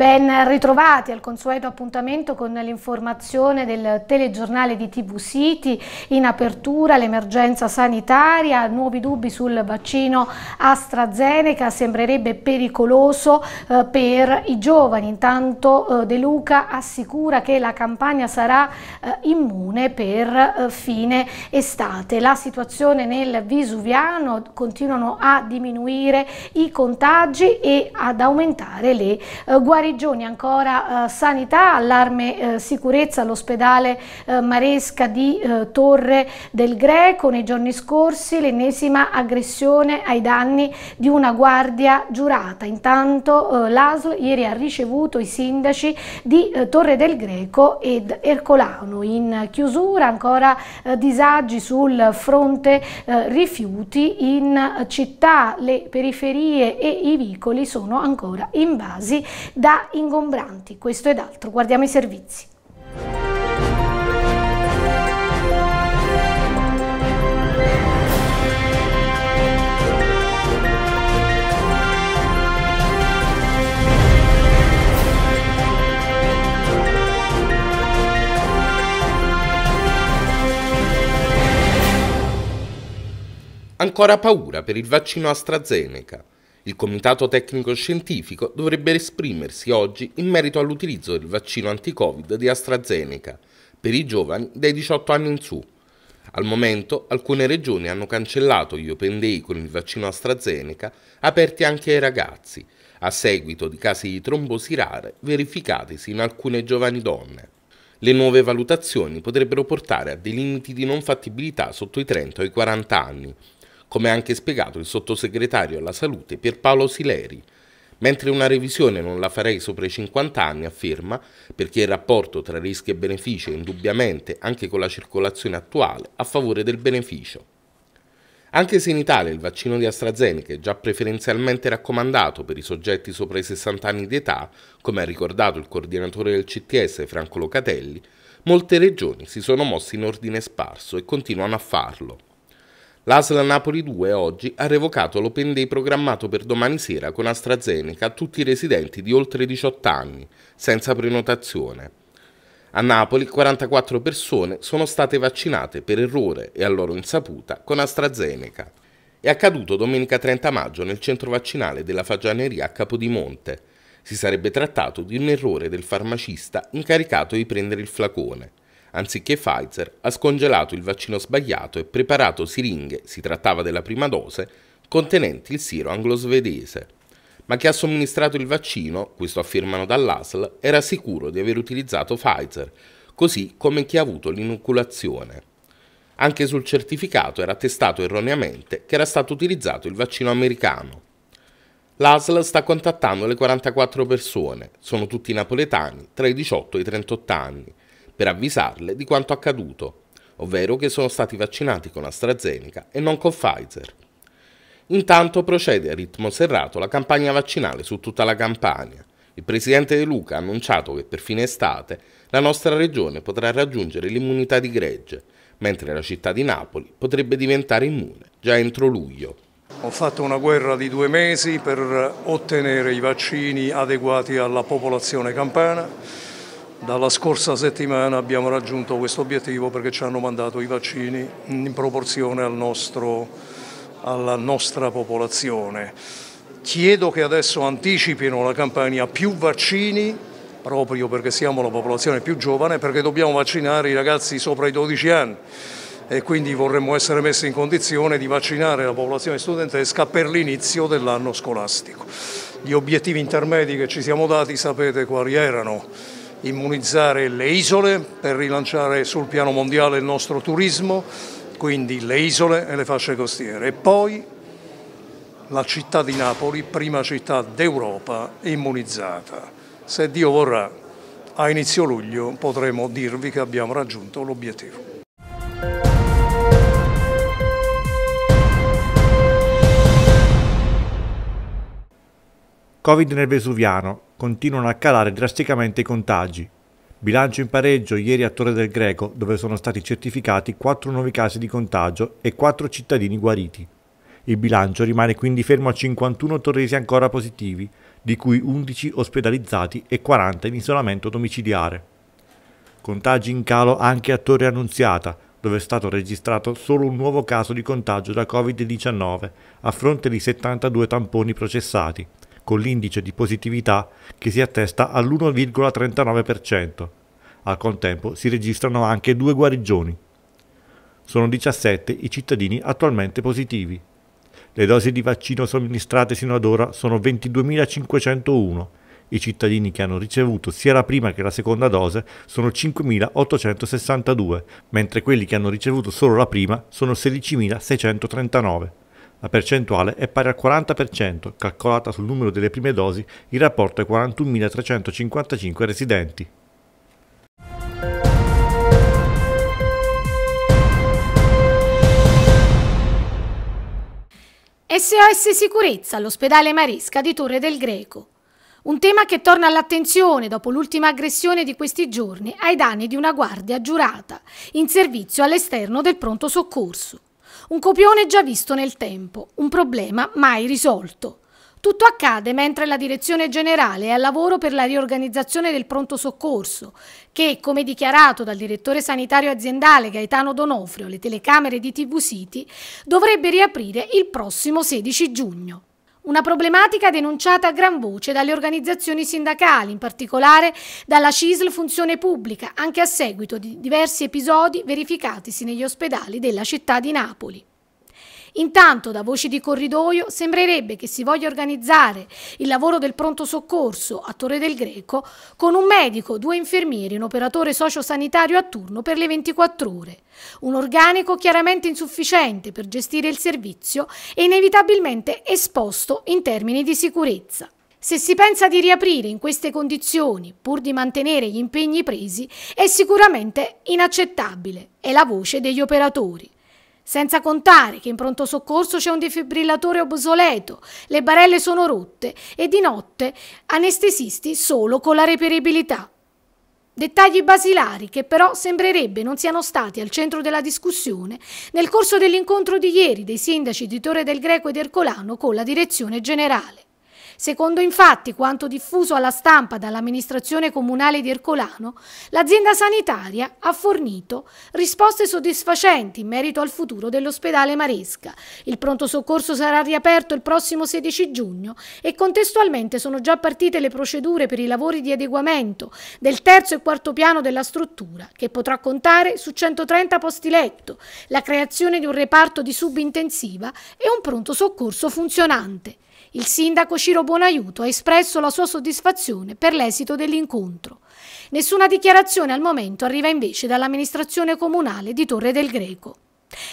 Ben ritrovati al consueto appuntamento con l'informazione del telegiornale di TV City. In apertura l'emergenza sanitaria, nuovi dubbi sul vaccino AstraZeneca sembrerebbe pericoloso eh, per i giovani. Intanto eh, De Luca assicura che la campagna sarà eh, immune per eh, fine estate. La situazione nel Visuviano continuano a diminuire i contagi e ad aumentare le eh, guarigioni regioni ancora eh, sanità, allarme eh, sicurezza all'ospedale eh, Maresca di eh, Torre del Greco. Nei giorni scorsi l'ennesima aggressione ai danni di una guardia giurata. Intanto eh, l'ASO ieri ha ricevuto i sindaci di eh, Torre del Greco ed Ercolano. In chiusura ancora disagi sul fronte rifiuti in città, le periferie e i vicoli sono ancora invasi da ingombranti, questo ed altro. Guardiamo i servizi. Ancora paura per il vaccino AstraZeneca. Il Comitato Tecnico Scientifico dovrebbe esprimersi oggi in merito all'utilizzo del vaccino anti-Covid di AstraZeneca per i giovani dai 18 anni in su. Al momento alcune regioni hanno cancellato gli open day con il vaccino AstraZeneca aperti anche ai ragazzi, a seguito di casi di trombosi rare verificatisi in alcune giovani donne. Le nuove valutazioni potrebbero portare a dei limiti di non fattibilità sotto i 30 o i 40 anni, come ha anche spiegato il sottosegretario alla salute Pierpaolo Sileri. Mentre una revisione non la farei sopra i 50 anni, afferma, perché il rapporto tra rischi e beneficio è indubbiamente, anche con la circolazione attuale, a favore del beneficio. Anche se in Italia il vaccino di AstraZeneca è già preferenzialmente raccomandato per i soggetti sopra i 60 anni di età, come ha ricordato il coordinatore del CTS Franco Locatelli, molte regioni si sono mosse in ordine sparso e continuano a farlo. L'Asla Napoli 2 oggi ha revocato l'open day programmato per domani sera con AstraZeneca a tutti i residenti di oltre 18 anni, senza prenotazione. A Napoli 44 persone sono state vaccinate per errore e a loro insaputa con AstraZeneca. È accaduto domenica 30 maggio nel centro vaccinale della Fagianeria a Capodimonte. Si sarebbe trattato di un errore del farmacista incaricato di prendere il flacone. Anziché Pfizer, ha scongelato il vaccino sbagliato e preparato siringhe, si trattava della prima dose, contenenti il siero anglo-svedese. Ma chi ha somministrato il vaccino, questo affermano dall'ASL, era sicuro di aver utilizzato Pfizer, così come chi ha avuto l'inoculazione. Anche sul certificato era attestato erroneamente che era stato utilizzato il vaccino americano. L'ASL sta contattando le 44 persone, sono tutti napoletani, tra i 18 e i 38 anni, per avvisarle di quanto accaduto, ovvero che sono stati vaccinati con AstraZeneca e non con Pfizer. Intanto procede a ritmo serrato la campagna vaccinale su tutta la Campania. Il presidente De Luca ha annunciato che per fine estate la nostra regione potrà raggiungere l'immunità di gregge, mentre la città di Napoli potrebbe diventare immune già entro luglio. Ho fatto una guerra di due mesi per ottenere i vaccini adeguati alla popolazione campana dalla scorsa settimana abbiamo raggiunto questo obiettivo perché ci hanno mandato i vaccini in proporzione al nostro, alla nostra popolazione. Chiedo che adesso anticipino la campagna più vaccini proprio perché siamo la popolazione più giovane perché dobbiamo vaccinare i ragazzi sopra i 12 anni e quindi vorremmo essere messi in condizione di vaccinare la popolazione studentesca per l'inizio dell'anno scolastico. Gli obiettivi intermedi che ci siamo dati sapete quali erano immunizzare le isole per rilanciare sul piano mondiale il nostro turismo, quindi le isole e le fasce costiere. E poi la città di Napoli, prima città d'Europa immunizzata. Se Dio vorrà, a inizio luglio potremo dirvi che abbiamo raggiunto l'obiettivo. Covid nel Vesuviano, continuano a calare drasticamente i contagi. Bilancio in pareggio ieri a Torre del Greco, dove sono stati certificati 4 nuovi casi di contagio e 4 cittadini guariti. Il bilancio rimane quindi fermo a 51 torresi ancora positivi, di cui 11 ospedalizzati e 40 in isolamento domiciliare. Contagi in calo anche a Torre Annunziata, dove è stato registrato solo un nuovo caso di contagio da Covid-19 a fronte di 72 tamponi processati con l'indice di positività che si attesta all'1,39%. Al contempo si registrano anche due guarigioni. Sono 17 i cittadini attualmente positivi. Le dosi di vaccino somministrate sino ad ora sono 22.501. I cittadini che hanno ricevuto sia la prima che la seconda dose sono 5.862, mentre quelli che hanno ricevuto solo la prima sono 16.639. La percentuale è pari al 40%, calcolata sul numero delle prime dosi il rapporto è 41.355 residenti. SOS Sicurezza all'ospedale Maresca di Torre del Greco. Un tema che torna all'attenzione dopo l'ultima aggressione di questi giorni ai danni di una guardia giurata in servizio all'esterno del pronto soccorso. Un copione già visto nel tempo, un problema mai risolto. Tutto accade mentre la direzione generale è al lavoro per la riorganizzazione del pronto soccorso, che, come dichiarato dal direttore sanitario aziendale Gaetano Donofrio alle telecamere di TV City, dovrebbe riaprire il prossimo 16 giugno. Una problematica denunciata a gran voce dalle organizzazioni sindacali, in particolare dalla CISL Funzione Pubblica, anche a seguito di diversi episodi verificatisi negli ospedali della città di Napoli. Intanto da voci di corridoio sembrerebbe che si voglia organizzare il lavoro del pronto soccorso a Torre del Greco con un medico, due infermieri, e un operatore sociosanitario a turno per le 24 ore. Un organico chiaramente insufficiente per gestire il servizio e inevitabilmente esposto in termini di sicurezza. Se si pensa di riaprire in queste condizioni, pur di mantenere gli impegni presi, è sicuramente inaccettabile, è la voce degli operatori. Senza contare che in pronto soccorso c'è un defibrillatore obsoleto, le barelle sono rotte e di notte anestesisti solo con la reperibilità. Dettagli basilari che però sembrerebbe non siano stati al centro della discussione nel corso dell'incontro di ieri dei sindaci di Torre del Greco ed Ercolano con la direzione generale. Secondo infatti quanto diffuso alla stampa dall'amministrazione comunale di Ercolano, l'azienda sanitaria ha fornito risposte soddisfacenti in merito al futuro dell'ospedale Maresca. Il pronto soccorso sarà riaperto il prossimo 16 giugno e contestualmente sono già partite le procedure per i lavori di adeguamento del terzo e quarto piano della struttura, che potrà contare su 130 posti letto, la creazione di un reparto di subintensiva e un pronto soccorso funzionante. Il sindaco Ciro Buonaiuto ha espresso la sua soddisfazione per l'esito dell'incontro. Nessuna dichiarazione al momento arriva invece dall'amministrazione comunale di Torre del Greco.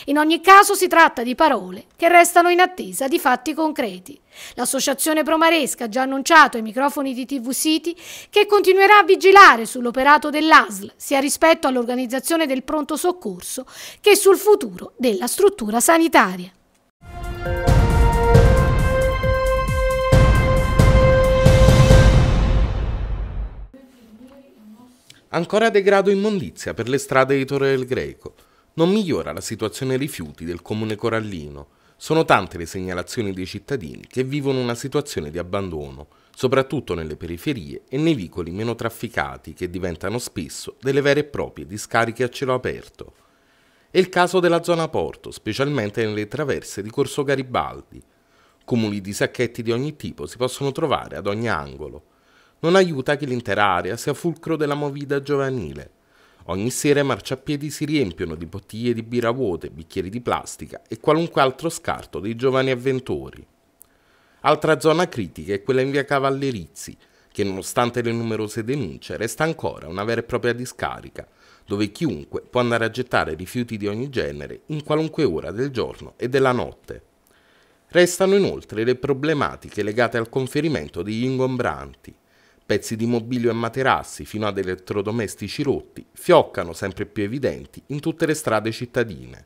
In ogni caso si tratta di parole che restano in attesa di fatti concreti. L'associazione Promaresca ha già annunciato ai microfoni di TV City che continuerà a vigilare sull'operato dell'ASL, sia rispetto all'organizzazione del pronto soccorso che sul futuro della struttura sanitaria. Ancora degrado immondizia per le strade di Torre del Greco. Non migliora la situazione rifiuti del comune corallino. Sono tante le segnalazioni dei cittadini che vivono una situazione di abbandono, soprattutto nelle periferie e nei vicoli meno trafficati che diventano spesso delle vere e proprie discariche a cielo aperto. È il caso della zona porto, specialmente nelle traverse di Corso Garibaldi. Cumuli di sacchetti di ogni tipo si possono trovare ad ogni angolo non aiuta che l'intera area sia fulcro della movida giovanile. Ogni sera i marciapiedi si riempiono di bottiglie di birra vuote, bicchieri di plastica e qualunque altro scarto dei giovani avventori. Altra zona critica è quella in via Cavallerizzi, che nonostante le numerose denunce resta ancora una vera e propria discarica, dove chiunque può andare a gettare rifiuti di ogni genere in qualunque ora del giorno e della notte. Restano inoltre le problematiche legate al conferimento degli ingombranti, pezzi di mobilio e materassi fino ad elettrodomestici rotti fioccano sempre più evidenti in tutte le strade cittadine.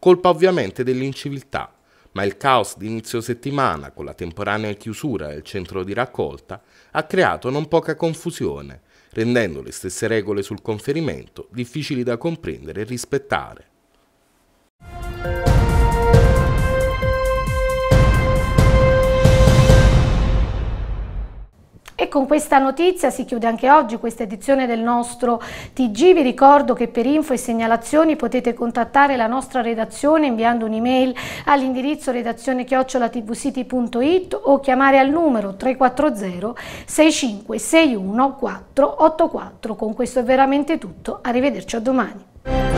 Colpa ovviamente dell'inciviltà, ma il caos di inizio settimana con la temporanea chiusura del centro di raccolta ha creato non poca confusione, rendendo le stesse regole sul conferimento difficili da comprendere e rispettare. E con questa notizia si chiude anche oggi questa edizione del nostro TG. Vi ricordo che per info e segnalazioni potete contattare la nostra redazione inviando un'email all'indirizzo redazione chiocciolatvcity.it o chiamare al numero 340 65 484. Con questo è veramente tutto. Arrivederci a domani.